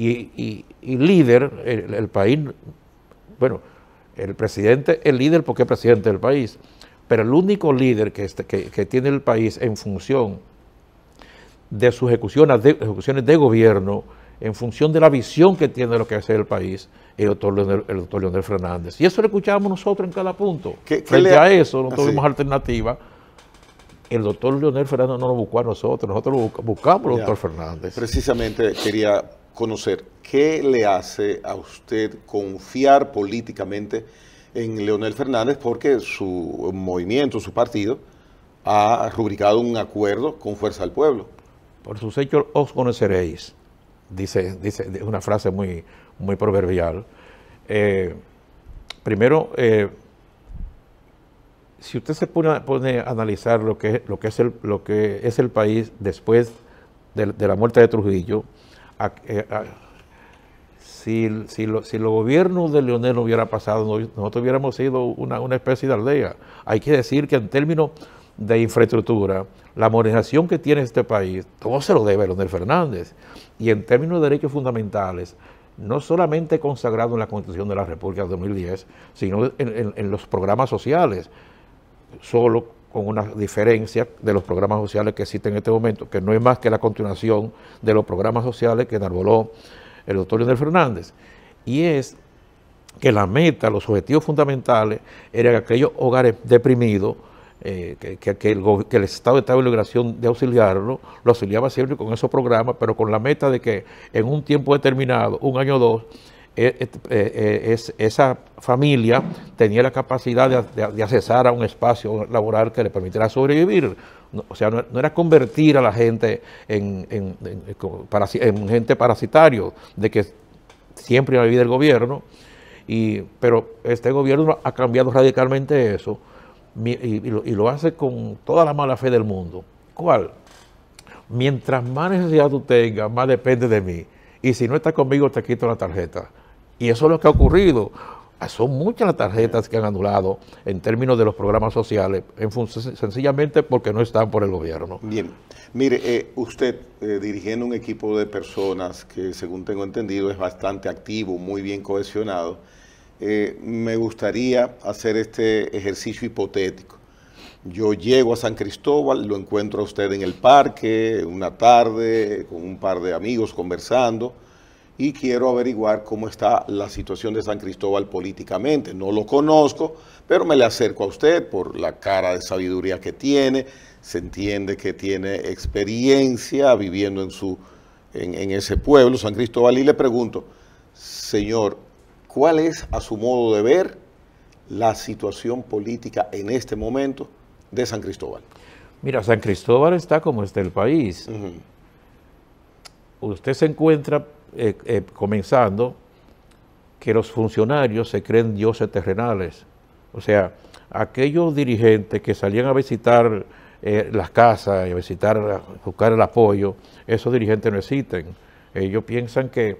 y, líder, el, país, bueno, el presidente es líder porque es presidente del país, pero el único líder este, que, que, tiene el país en función de sus ejecuciones de, ejecuciones de gobierno, en función de la visión que tiene lo que hace el país, el doctor Leonel, el doctor Leonel Fernández. Y eso lo escuchábamos nosotros en cada punto. que ya eso, no ah, tuvimos alternativa. El doctor Leonel Fernández no lo buscó a nosotros, nosotros lo buscamos al doctor Fernández. Precisamente quería conocer qué le hace a usted confiar políticamente en Leonel Fernández porque su movimiento, su partido, ha rubricado un acuerdo con Fuerza al Pueblo. Por sus hechos os conoceréis, dice, dice una frase muy, muy proverbial. Eh, primero, eh, si usted se pone, a analizar lo que, lo, que es el, lo que es el país después de la muerte de Trujillo, eh, si, si, lo, los gobiernos de Leonel no hubiera pasado, nosotros hubiéramos sido una, especie de aldea. Hay que decir que en términos de infraestructura, la modernización que tiene este país, todo se lo debe a Leonel Fernández. Y en términos de derechos fundamentales, no solamente consagrado en la Constitución de la República de 2010, sino en, en los programas sociales. Solo con una diferencia de los programas sociales que existen en este momento, que no es más que la continuación de los programas sociales que enarboló el doctor Leonel Fernández. Y es que la meta, los objetivos fundamentales eran aquellos hogares deprimidos eh, que, el, que, el, Estado estaba en obligación de auxiliarlo, lo auxiliaba siempre con esos programas, pero con la meta de que en un tiempo determinado, un año o dos, e, e, e, es, esa familia tenía la capacidad de, accesar a un espacio laboral que le permitiera sobrevivir. o sea, no, era convertir a la gente en, gente parasitario, de que siempre iba a el gobierno, y, pero este gobierno ha cambiado radicalmente eso y, lo, hace con toda la mala fe del mundo. ¿Cuál? Mientras más necesidad tú tengas, más depende de mí. Y si no estás conmigo, te quito la tarjeta. Y eso es lo que ha ocurrido. Ah, son muchas las tarjetas que han anulado en términos de los programas sociales, sencillamente porque no están por el gobierno. Bien, mire, eh, usted eh, dirigiendo un equipo de personas que según tengo entendido es bastante activo, muy bien cohesionado, eh, me gustaría hacer este ejercicio hipotético. Yo llego a San Cristóbal, lo encuentro a usted en el parque, una tarde, con un par de amigos conversando y quiero averiguar cómo está la situación de San Cristóbal políticamente. No lo conozco, pero me le acerco a usted por la cara de sabiduría que tiene, se entiende que tiene experiencia viviendo en, su, en, ese pueblo, San Cristóbal, y le pregunto, señor, ¿cuál es a su modo de ver la situación política en este momento de San Cristóbal? Mira, San Cristóbal está como está el país. Usted se encuentra eh, eh, comenzando que los funcionarios se creen dioses terrenales. O sea, aquellos dirigentes que salían a visitar eh, las casas y a visitar, buscar el apoyo, esos dirigentes no existen. Ellos piensan que,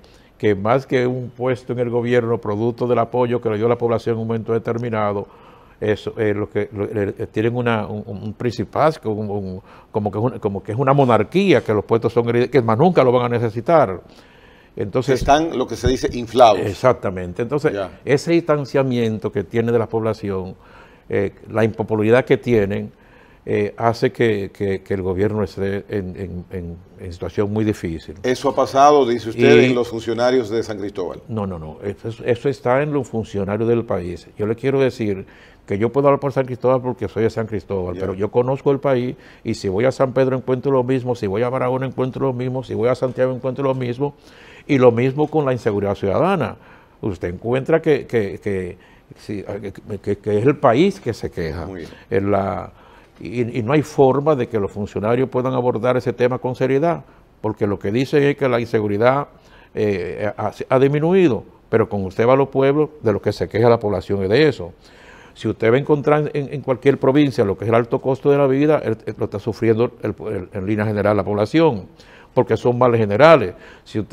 más que un puesto en el gobierno producto del apoyo que le dio la población en un momento determinado, eso, lo que tienen una, un, un como, que es una, como que es una monarquía, que los puestos son que más nunca lo van a necesitar. Entonces, Están lo que se dice inflados. Exactamente. Entonces, ese distanciamiento que tiene de la población, eh, la impopularidad que tienen, eh, hace que, que, el gobierno esté en, en, en, situación muy difícil. ¿Eso ha pasado, dice usted, en los funcionarios de San Cristóbal? No, no, no. Eso, eso, está en los funcionarios del país. Yo le quiero decir que yo puedo hablar por San Cristóbal porque soy de San Cristóbal, pero yo conozco el país y si voy a San Pedro encuentro lo mismo, si voy a Barahona encuentro lo mismo, si voy a Santiago encuentro lo mismo. Y lo mismo con la inseguridad ciudadana. Usted encuentra que, que, es el país que se queja. En la, y, no hay forma de que los funcionarios puedan abordar ese tema con seriedad, porque lo que dicen es que la inseguridad eh, ha, disminuido, pero con usted va a los pueblos, de lo que se queja la población es de eso. Si usted va a encontrar en, cualquier provincia lo que es el alto costo de la vida, lo está sufriendo en línea general la población, porque son males generales. Si usted